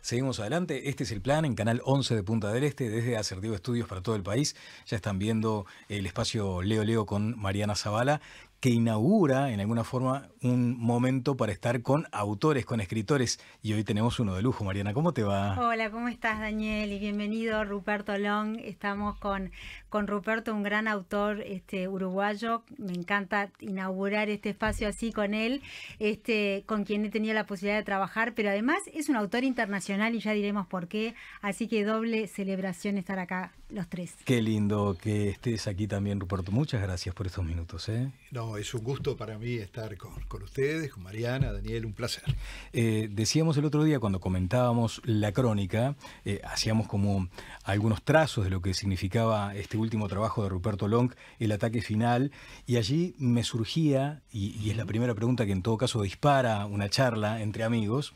Seguimos adelante. Este es el plan en Canal 11 de Punta del Este, desde Asertivo Estudios para todo el país. Ya están viendo el espacio Leo Leo con Mariana Zavala, que inaugura en alguna forma un momento para estar con autores, con escritores. Y hoy tenemos uno de lujo. Mariana, ¿cómo te va? Hola, ¿cómo estás, Daniel? Y bienvenido, Ruperto Long. Estamos con, con Ruperto, un gran autor este, uruguayo. Me encanta inaugurar este espacio así con él, este, con quien he tenido la posibilidad de trabajar, pero además es un autor internacional y ya diremos por qué. Así que doble celebración estar acá los tres. Qué lindo que estés aquí también, Ruperto. Muchas gracias por estos minutos. ¿eh? No, es un gusto para mí estar con, ustedes, con Mariana, Daniel, un placer. Eh, decíamos el otro día cuando comentábamos la crónica, eh, hacíamos como algunos trazos de lo que significaba este último trabajo de Ruperto Long, el ataque final, y allí me surgía, y es la primera pregunta que en todo caso dispara una charla entre amigos,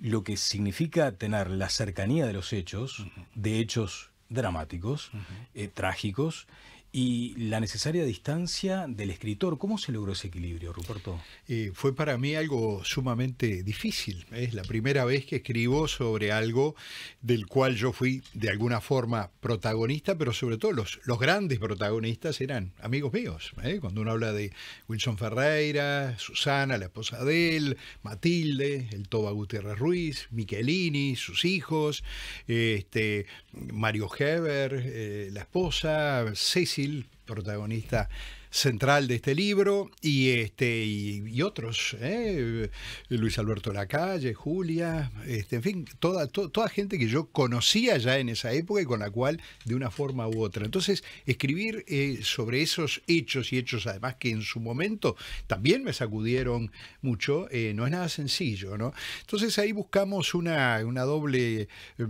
lo que significa tener la cercanía de los hechos, de hechos dramáticos, eh, trágicos, y la necesaria distancia del escritor. ¿Cómo se logró ese equilibrio, Ruperto? Eh, fue para mí algo sumamente difícil. Es la primera vez que escribo sobre algo del cual yo fui de alguna forma protagonista, pero sobre todo los, los grandes protagonistas eran amigos míos. ¿eh? Cuando uno habla de Wilson Ferreira, Susana, la esposa de él, Matilde, el Toba Gutiérrez Ruiz, Michelini, sus hijos, este, Mario Heber, eh, la esposa, Ceci protagonista central de este libro y, este, y, otros, ¿eh? Luis Alberto Lacalle, Julia, este, en fin, toda, toda gente que yo conocía ya en esa época y con la cual de una forma u otra. Entonces, escribir eh, sobre esos hechos y hechos además que en su momento también me sacudieron mucho, eh, no es nada sencillo, ¿no? Entonces ahí buscamos una, doble, mm,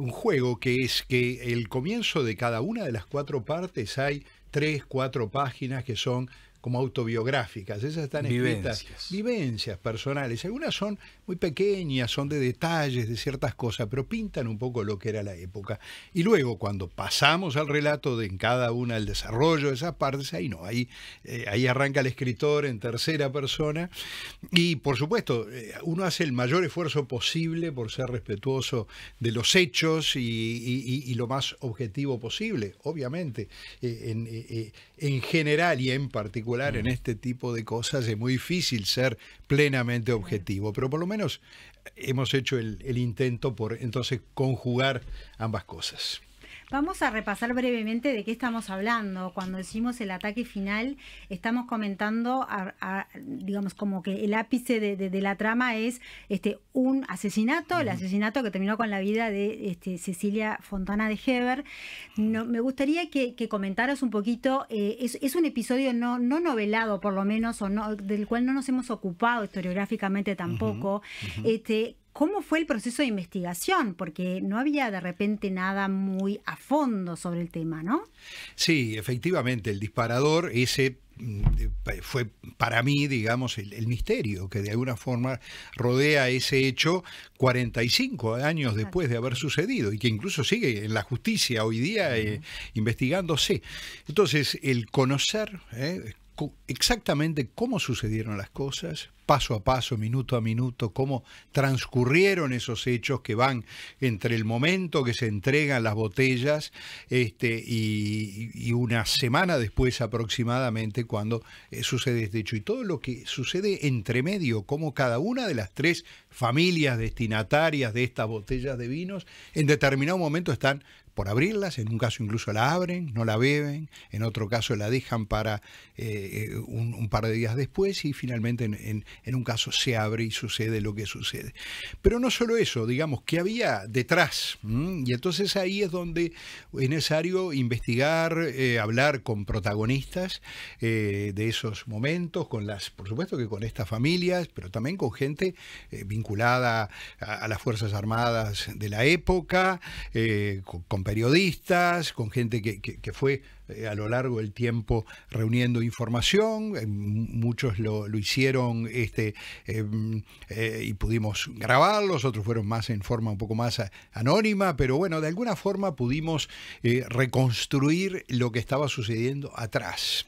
un juego que es que el comienzo de cada una de las cuatro partes hay tres, cuatro páginas que son como autobiográficas. Esas están escritas vivencias. personales. Algunas son muy pequeñas, son de detalles de ciertas cosas, pero pintan un poco lo que era la época. Y luego, cuando pasamos al relato de en cada una el desarrollo de esas partes, ahí no, ahí, eh, ahí arranca el escritor en tercera persona. Y por supuesto, eh, uno hace el mayor esfuerzo posible por ser respetuoso de los hechos y, lo más objetivo posible, obviamente. Eh, en general y en particular en este tipo de cosas es muy difícil ser plenamente objetivo, pero por lo menos hemos hecho el intento por entonces conjugar ambas cosas. Vamos a repasar brevemente de qué estamos hablando. Cuando decimos el ataque final, estamos comentando, digamos, como que el ápice de, la trama es este, un asesinato, el asesinato que terminó con la vida de este, Cecilia Fontana de Heber. me gustaría que, comentaras un poquito, eh, es, un episodio no, novelado por lo menos, o no, del cual no nos hemos ocupado historiográficamente tampoco. Este, ¿Cómo fue el proceso de investigación? Porque no había de repente nada muy a fondo sobre el tema, ¿no? Sí, efectivamente, el disparador, ese mm, eh, fue para mí, digamos, el, misterio que de alguna forma rodea ese hecho 45 años después de haber sucedido y que incluso sigue en la justicia hoy día eh, investigándose. Entonces, el conocer, eh, exactamente cómo sucedieron las cosas, paso a paso, minuto a minuto, cómo transcurrieron esos hechos que van entre el momento que se entregan las botellas este, y, y, una semana después aproximadamente cuando eh, sucede este hecho. Y todo lo que sucede entre medio, cómo cada una de las tres familias destinatarias de estas botellas de vinos en determinado momento están por abrirlas, en un caso incluso la abren, no la beben, en otro caso la dejan para eh, eh, un, par de días después y finalmente en, un caso se abre y sucede lo que sucede. Pero no solo eso, digamos, que había detrás? ¿Mm? Y entonces ahí es donde es necesario investigar, eh, hablar con protagonistas de esos momentos, con las, por supuesto que con estas familias, pero también con gente vinculada a, las Fuerzas Armadas de la época, con periodistas, con gente que, fue eh, a lo largo del tiempo reuniendo información, eh, muchos lo, hicieron este, em, eh, y pudimos grabarlos, otros fueron más en forma un poco más anónima, pero bueno, de alguna forma pudimos reconstruir lo que estaba sucediendo atrás.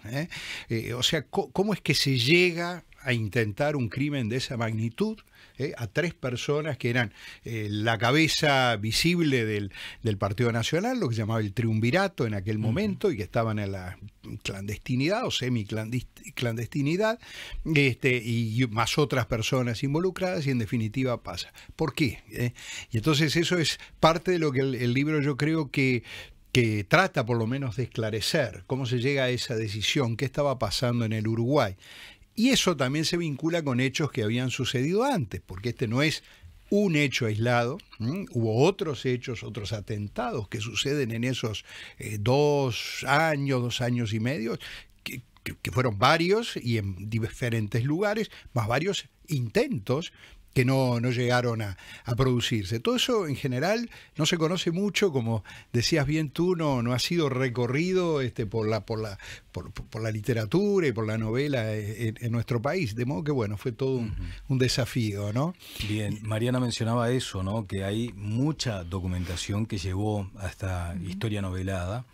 o sea, ¿cómo es que se llega a intentar un crimen de esa magnitud? Eh, a tres personas que eran eh, la cabeza visible del, Partido Nacional, lo que se llamaba el triunvirato en aquel momento, y que estaban en la clandestinidad o semiclandestinidad, este, y más otras personas involucradas, y en definitiva pasa. ¿Por qué? Eh, y entonces eso es parte de lo que el, libro yo creo que que trata por lo menos de esclarecer cómo se llega a esa decisión, qué estaba pasando en el Uruguay. Y eso también se vincula con hechos que habían sucedido antes, porque este no es un hecho aislado, hubo otros hechos, otros atentados que suceden en esos eh, dos años, dos años y medio, que, fueron varios y en diferentes lugares, más varios intentos que no, no llegaron a, producirse. Todo eso en general no se conoce mucho, como decías bien tú, no, no ha sido recorrido este, por, la, por, la, por, la literatura y por la novela eh, en, nuestro país. De modo que, bueno, fue todo un, desafío, ¿no? Bien, Mariana mencionaba eso, ¿no? Que hay mucha documentación que llevó hasta historia novelada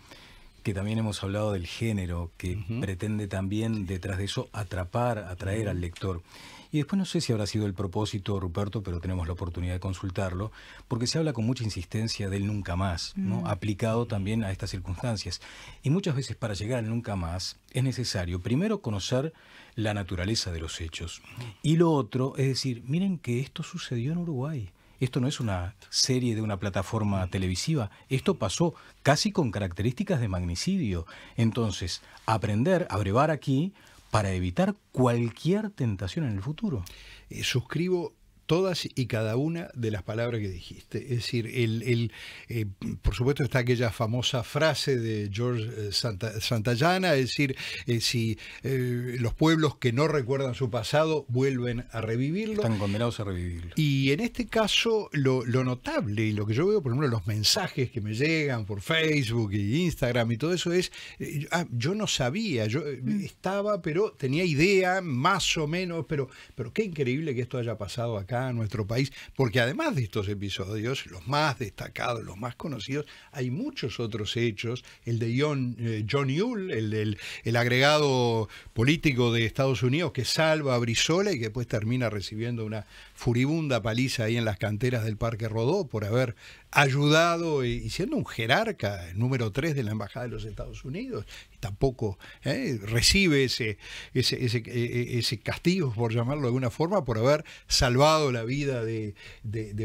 que también hemos hablado del género, que pretende también detrás de eso atrapar, atraer al lector. Y después no sé si habrá sido el propósito, Ruperto, pero tenemos la oportunidad de consultarlo, porque se habla con mucha insistencia del nunca más, mm. aplicado también a estas circunstancias. Y muchas veces para llegar al nunca más es necesario primero conocer la naturaleza de los hechos. Y lo otro es decir, miren que esto sucedió en Uruguay. Esto no es una serie de una plataforma televisiva. Esto pasó casi con características de magnicidio. Entonces, aprender a aquí para evitar cualquier tentación en el futuro. suscribo eh, todas y cada una de las palabras que dijiste. Es decir, el, eh, por supuesto está aquella famosa frase de George eh, Santayana, es decir, eh, si los pueblos que no recuerdan su pasado vuelven a revivirlo. Están condenados a revivirlo. Y en este caso, lo, notable y lo que yo veo, por ejemplo, los mensajes que me llegan por Facebook e Instagram y todo eso es, ah, yo no sabía, yo mm. estaba, pero tenía idea, más o menos, pero, pero qué increíble que esto haya pasado acá a nuestro país, porque además de estos episodios, los más destacados, los más conocidos, hay muchos otros hechos, el de eh, John, Yule, el, el, agregado político de Estados Unidos que salva a Brizola y que después termina recibiendo una furibunda paliza ahí en las canteras del Parque Rodó por haber ayudado y, siendo un jerarca, el número 3 de la Embajada de los Estados Unidos, tampoco eh, recibe ese, e, e, ese, castigo, por llamarlo de alguna forma, por haber salvado la vida de,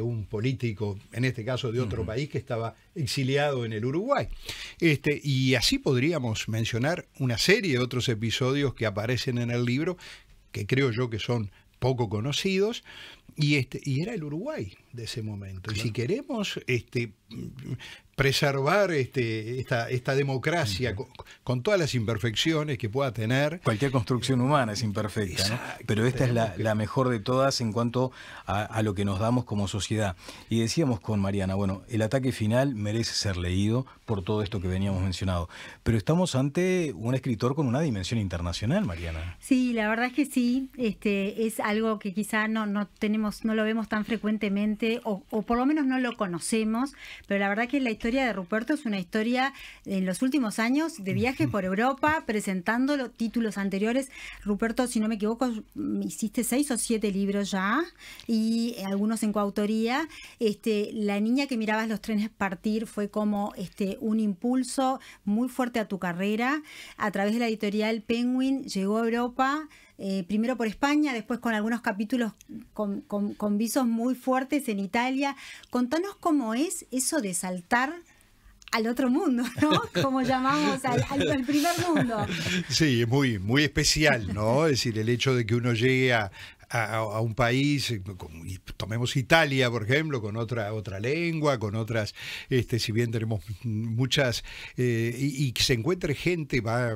un político, en este caso de otro país que estaba exiliado en el Uruguay. Este, y así podríamos mencionar una serie de otros episodios que aparecen en el libro que creo yo que son poco conocidos, y, este, y era el Uruguay de ese momento. Y si queremos este, preservar este, esta, esta democracia con, todas las imperfecciones que pueda tener. Cualquier construcción humana es imperfecta, pero esta es la, mejor de todas en cuanto a, lo que nos damos como sociedad. Y decíamos con Mariana, bueno, el ataque final merece ser leído por todo esto que veníamos mencionado, pero estamos ante un escritor con una dimensión internacional, Mariana. Sí, la verdad es que sí, este, es algo que quizá no, no tenemos, no lo vemos tan frecuentemente o, por lo menos no lo conocemos, pero la verdad que la historia de Ruperto es una historia en los últimos años de viaje por Europa, presentando los títulos anteriores. Ruperto, si no me equivoco, hiciste seis o siete libros ya, y algunos en coautoría. Este, la niña que mirabas los trenes partir fue como este, un impulso muy fuerte a tu carrera. A través de la editorial Penguin llegó a Europa eh, primero por España, después con algunos capítulos con, visos muy fuertes en Italia. Contanos cómo es eso de saltar al otro mundo, ¿no? Como llamamos al, primer mundo. Sí, es muy, muy especial, ¿no? Es decir, el hecho de que uno llegue a, a, un país, eh, tomemos Italia, por ejemplo, con otra, otra lengua, con otras, este, si bien tenemos muchas, eh, y, que se encuentre gente, va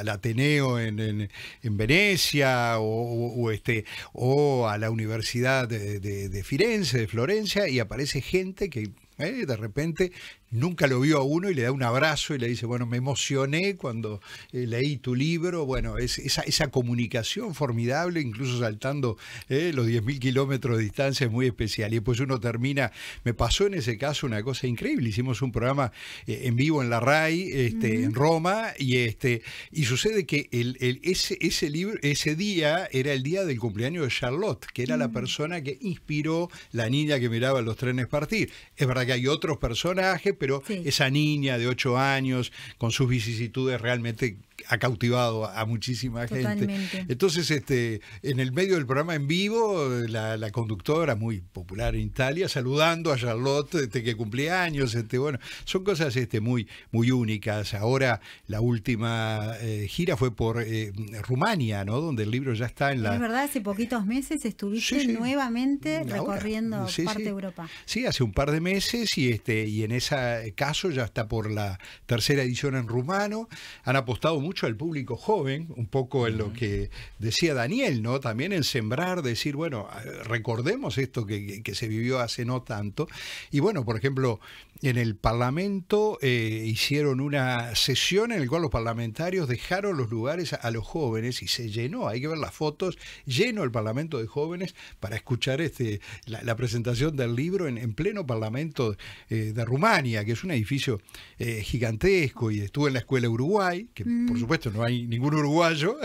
al Ateneo en, en, Venecia o, este, a la Universidad de, de, de Firenze, de Florencia, y aparece gente que eh, de repente nunca lo vio a uno y le da un abrazo y le dice, bueno, me emocioné cuando eh, leí tu libro. Bueno, es, esa, comunicación formidable, incluso saltando eh, los 10.000 kilómetros de distancia, es muy especial. Y después uno termina, me pasó en ese caso una cosa increíble. Hicimos un programa eh, en vivo en la RAI, este, en Roma, y, este, y sucede que el, ese, ese, libro, ese día era el día del cumpleaños de Charlotte, que era la mm. persona que inspiró la niña que miraba los trenes partir. Es verdad que hay otros personajes, pero esa niña de 8 años, con sus vicisitudes realmente ha cautivado a muchísima gente. Entonces, este, en el medio del programa en vivo, la, la conductora muy popular en Italia, saludando a Charlotte, desde que cumple años, este, bueno, son cosas este, muy, muy únicas. Ahora la última eh, gira fue por eh, Rumania, ¿no? Donde el libro ya está en la. Es verdad, hace poquitos meses estuviste nuevamente recorriendo parte de Europa. Sí, hace un par de meses y este, y en ese caso ya está por la tercera edición en rumano. Han apostado mucho mucho al público joven, un poco en lo que decía Daniel, ¿no? También en sembrar, decir, bueno, recordemos esto que, se vivió hace no tanto. Y bueno, por ejemplo, en el Parlamento eh, hicieron una sesión en la cual los parlamentarios dejaron los lugares a, los jóvenes y se llenó, hay que ver las fotos, lleno el Parlamento de jóvenes para escuchar este, la, presentación del libro en, pleno Parlamento eh, de Rumania, que es un edificio eh, gigantesco y estuve en la Escuela Uruguay, que por mm supuesto no hay ningún uruguayo,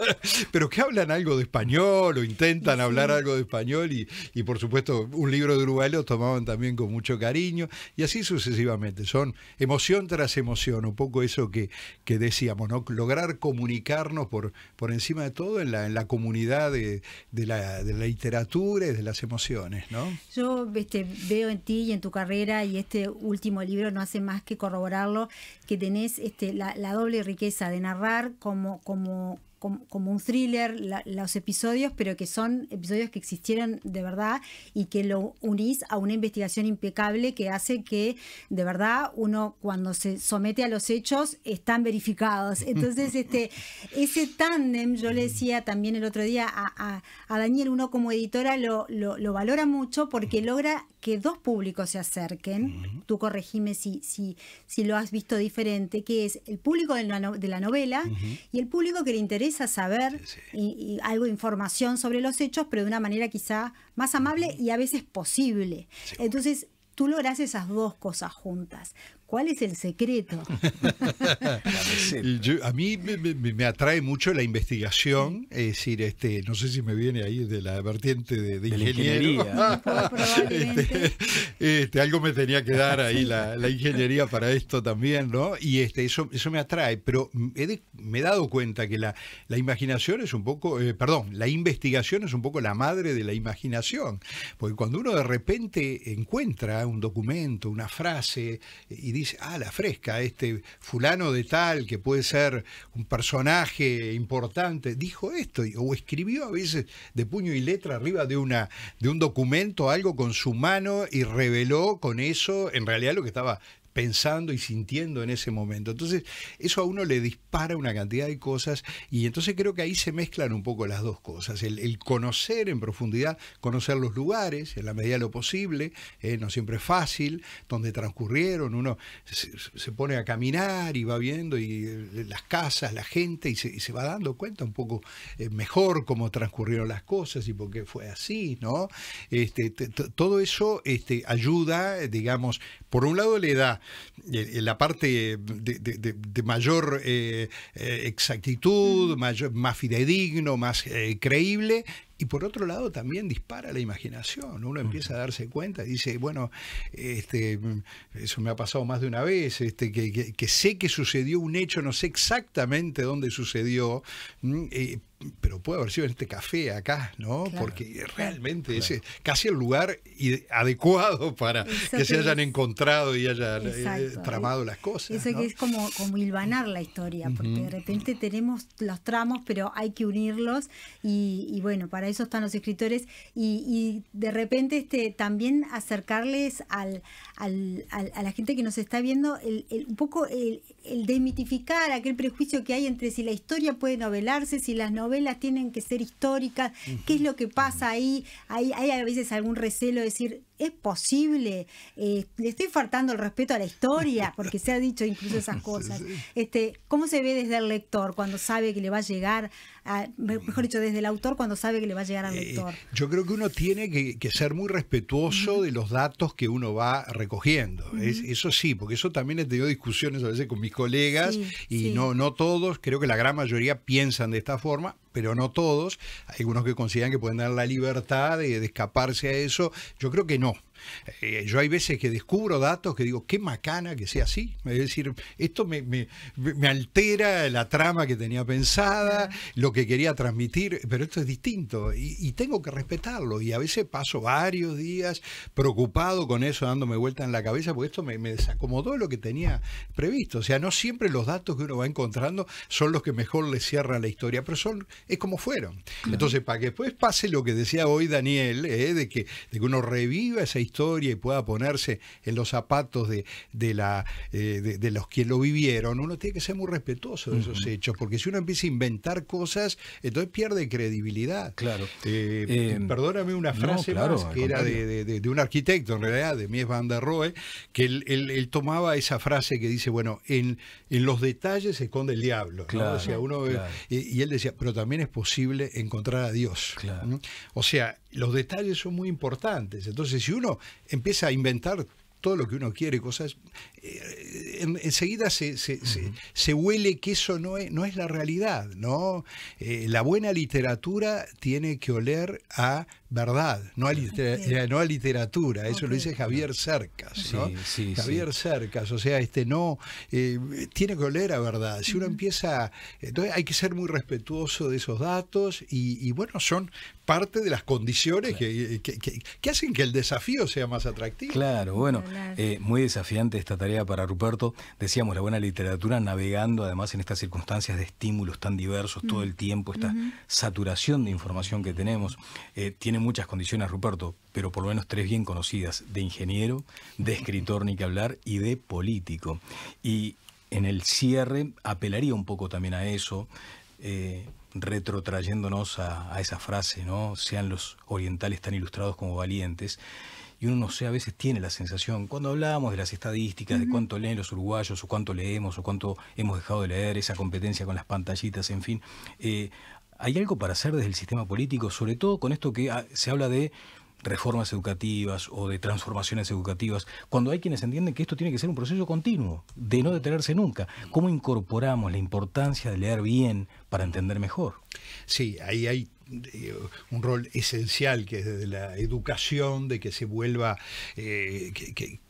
pero que hablan algo de español o intentan hablar algo de español y, por supuesto un libro de Uruguay lo tomaban también con mucho cariño y así sucesivamente. Son emoción tras emoción, un poco eso que, que decíamos, ¿no? lograr comunicarnos por, por encima de todo en la, comunidad de, la, literatura y de las emociones. ¿no? Yo este, veo en ti y en tu carrera y este último libro no hace más que corroborarlo, que tenés este, la doble riqueza de narrar como, como, como, un thriller los episodios, pero que son episodios que existieron de verdad y que lo unís a una investigación impecable que hace que de verdad uno cuando se somete a los hechos están verificados. Entonces, este, ese tándem, yo le decía también el otro día a, Daniel, uno como editora lo, valora mucho porque logra que dos públicos se acerquen, tú corregime si, si, si lo has visto diferente, que es el público de la, novela y el público que le interesa a saber y, algo de información sobre los hechos, pero de una manera quizá más amable y a veces posible. Entonces, tú logras esas dos cosas juntas. ¿Cuál es el secreto? a mí me, atrae mucho la investigación, es decir, este, no sé si me viene ahí de la vertiente de, ingeniería. Este, este, algo me tenía que dar ahí la, ingeniería para esto también, ¿no? Y este, eso, eso me atrae, pero me he dado cuenta que la, imaginación es un poco, eh, perdón, la investigación es un poco la madre de la imaginación, porque cuando uno de repente encuentra un documento, una frase, y dice, dice, ah, la fresca, este fulano de tal, que puede ser un personaje importante, dijo esto, o escribió a veces de puño y letra arriba de, una, de un documento algo con su mano y reveló con eso en realidad lo que estaba pensando y sintiendo en ese momento. Entonces, eso a uno le dispara una cantidad de cosas y entonces creo que ahí se mezclan un poco las dos cosas, el, conocer en profundidad, conocer los lugares en la medida de lo posible, eh, no siempre es fácil, donde transcurrieron, uno se, pone a caminar y va viendo y, eh, las casas, la gente y se, va dando cuenta un poco eh, mejor cómo transcurrieron las cosas y por qué fue así, ¿no? Este, todo eso este, ayuda, digamos, por un lado le da eh, eh, la parte de, mayor eh, exactitud, mayor, más fidedigno, más creíble y por otro lado también dispara la imaginación. Uno empieza a darse cuenta, y dice, bueno, este, eso me ha pasado más de una vez, este, que, sé que sucedió un hecho, no sé exactamente dónde sucedió, mm, eh, pero puede haber sido en este café acá, ¿no? Porque realmente es casi el lugar adecuado para que se hayan encontrado y hayan eh, tramado las cosas. Eso es como, como hilvanar la historia, porque de repente tenemos los tramos, pero hay que unirlos y, y bueno, para para eso están los escritores, y, de repente este, también acercarles al, al, a la gente que nos está viendo el, un poco el, desmitificar aquel prejuicio que hay entre si la historia puede novelarse, si las novelas tienen que ser históricas, qué es lo que pasa ahí, hay, hay a veces algún recelo decir ¿Es posible? Eh, le estoy faltando el respeto a la historia, porque se ha dicho incluso esas cosas. Este, ¿Cómo se ve desde el lector cuando sabe que le va a llegar, a, mm. mejor dicho, desde el autor cuando sabe que le va a llegar al eh, lector? yo creo que uno tiene que, ser muy respetuoso de los datos que uno va recogiendo. eso sí, porque eso también he tenido discusiones a veces con mis colegas y No, no todos, creo que la gran mayoría piensan de esta forma, pero no todos. Hay algunos que consideran que pueden dar la libertad de, de escaparse a eso. Yo creo que no. Eh, yo hay veces que descubro datos que digo, qué macana que sea así. Es decir, esto me, me, altera la trama que tenía pensada, lo que quería transmitir, pero esto es distinto y, tengo que respetarlo. Y a veces paso varios días preocupado con eso, dándome vuelta en la cabeza, porque esto me, desacomodó lo que tenía previsto. O sea, no siempre los datos que uno va encontrando son los que mejor le cierran la historia, pero son, es como fueron. Entonces, para que después pase lo que decía hoy Daniel, eh, de, que, de que uno reviva esa historia, historia y pueda ponerse en los zapatos de, la, eh, de, los que lo vivieron, uno tiene que ser muy respetuoso de esos hechos, porque si uno empieza a inventar cosas, entonces pierde credibilidad. Claro. Eh, eh, perdóname una frase que era de, un arquitecto, en realidad, de Mies van der Rohe, que él, tomaba esa frase que dice, bueno, en, en los detalles se esconde el diablo. uno, y, él decía, pero también es posible encontrar a Dios. O sea, los detalles son muy importantes. Entonces, si uno empieza a inventar todo lo que uno quiere, cosas. Eh, enseguida se, se, huele que eso no es, no es la realidad, ¿no? Eh, la buena literatura tiene que oler a verdad, no a, eh, no a literatura, eso lo dice Javier Cercas, Javier Cercas, o sea, este no, tiene que oler a verdad. Si uno empieza, entonces hay que ser muy respetuoso de esos datos y, bueno, son parte de las condiciones que, hacen que el desafío sea más atractivo. Claro, bueno, muy desafiante esta tarea para Ruperto. Decíamos, la buena literatura navegando además en estas circunstancias de estímulos tan diversos todo mm. el tiempo, esta saturación de información que tenemos. Eh, tiene muchas condiciones Ruperto, pero por lo menos tres bien conocidas, de ingeniero, de escritor ni que hablar y de político. Y en el cierre apelaría un poco también a eso. Eh, retrotrayéndonos a, a, esa frase, ¿no? Sean los orientales tan ilustrados como valientes y uno no sé, a veces tiene la sensación, cuando hablábamos de las estadísticas, de cuánto leen los uruguayos, o cuánto leemos, o cuánto hemos dejado de leer, esa competencia con las pantallitas, en fin, eh, ¿hay algo para hacer desde el sistema político, sobre todo con esto que ah, se habla de reformas educativas o de transformaciones educativas, cuando hay quienes entienden que esto tiene que ser un proceso continuo, de no detenerse nunca. ¿Cómo incorporamos la importancia de leer bien para entender mejor? Sí, ahí hay eh, un rol esencial que es de la educación, de que se vuelva, eh, que,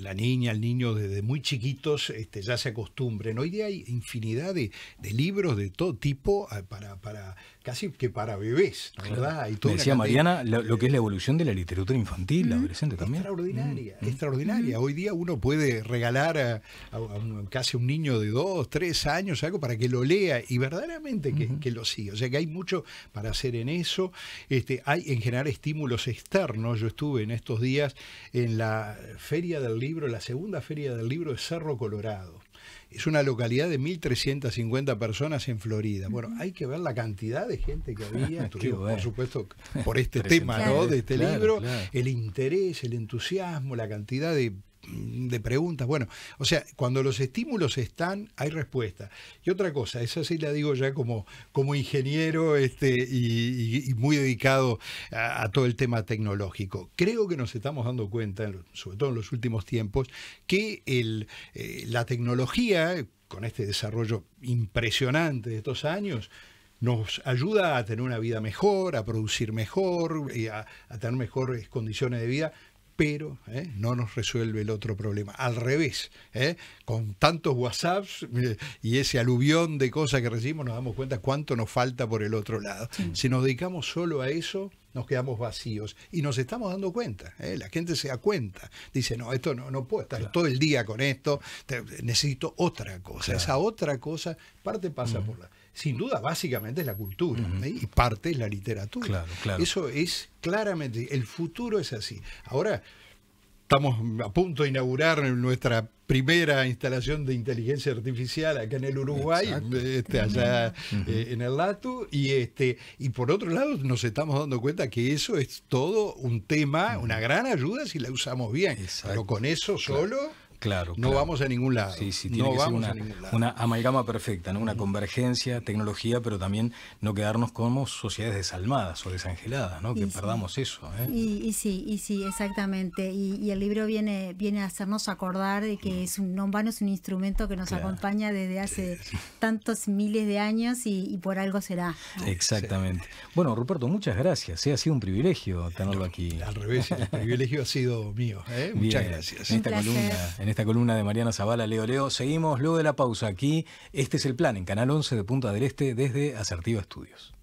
la niña, el niño desde muy chiquitos este, ya se acostumbren. Hoy día hay infinidad de, libros de todo tipo eh, para, casi que para bebés, ¿verdad? Y decía Mariana lo, que es la evolución de la literatura infantil, la mm, adolescente también. Extraordinaria, mm, mm. extraordinaria. Hoy día uno puede regalar a, casi un niño de dos, tres años, algo para que lo lea y verdaderamente que, que lo siga. O sea que hay mucho para hacer en eso. Este, hay en general estímulos externos. Yo estuve en estos días en la Feria del Libro, la segunda Feria del Libro de Cerro Colorado. Es una localidad de 1.350 personas en Florida. Bueno, hay que ver la cantidad de gente que había, por supuesto, por este tema, De este libro, el interés, el entusiasmo, la cantidad de Mm, de preguntas. Bueno, o sea, cuando los estímulos están, hay respuesta. Y otra cosa, esa sí la digo ya como, como ingeniero este, y, muy dedicado a, todo el tema tecnológico. Creo que nos estamos dando cuenta, sobre todo en los últimos tiempos, que eh, la tecnología, con este desarrollo impresionante de estos años, nos ayuda a tener una vida mejor, a producir mejor, eh, a, a tener mejores condiciones de vida, pero ¿eh? no nos resuelve el otro problema. Al revés, ¿eh? con tantos WhatsApps y ese aluvión de cosas que recibimos, nos damos cuenta cuánto nos falta por el otro lado. Si nos dedicamos solo a eso, nos quedamos vacíos y nos estamos dando cuenta. ¿eh? La gente se da cuenta. Dice, no, esto no, no puedo estar todo el día con esto, necesito otra cosa. Esa otra cosa parte pasa por la sin duda básicamente es la cultura ¿eh? y parte es la literatura. Eso es claramente, el futuro es así. Ahora estamos a punto de inaugurar nuestra primera instalación de inteligencia artificial acá en el Uruguay, este, allá eh, en el LATU, y, este, y por otro lado nos estamos dando cuenta que eso es todo un tema, una gran ayuda si la usamos bien, pero con eso solo... Claro. No vamos a ningún lado. Sí, sí, tiene que ser una, amalgama perfecta, ¿no? una convergencia, tecnología, pero también no quedarnos como sociedades desalmadas o desangeladas, ¿no? que perdamos eso. ¿eh? Y, sí, y sí, exactamente. Y, el libro viene, viene a hacernos acordar de que mm. es un, es un instrumento que nos acompaña desde hace tantos miles de años y, por algo será. Exactamente. Bueno, Ruperto, muchas gracias. ¿eh? Ha sido un privilegio tenerlo aquí. Al revés, el privilegio ha sido mío. ¿eh? Muchas gracias. En en esta columna de Mariana Zavala, Leo Leo. Seguimos luego de la pausa aquí. Este es el plan en Canal 11 de Punta del Este desde Asertiva Estudios.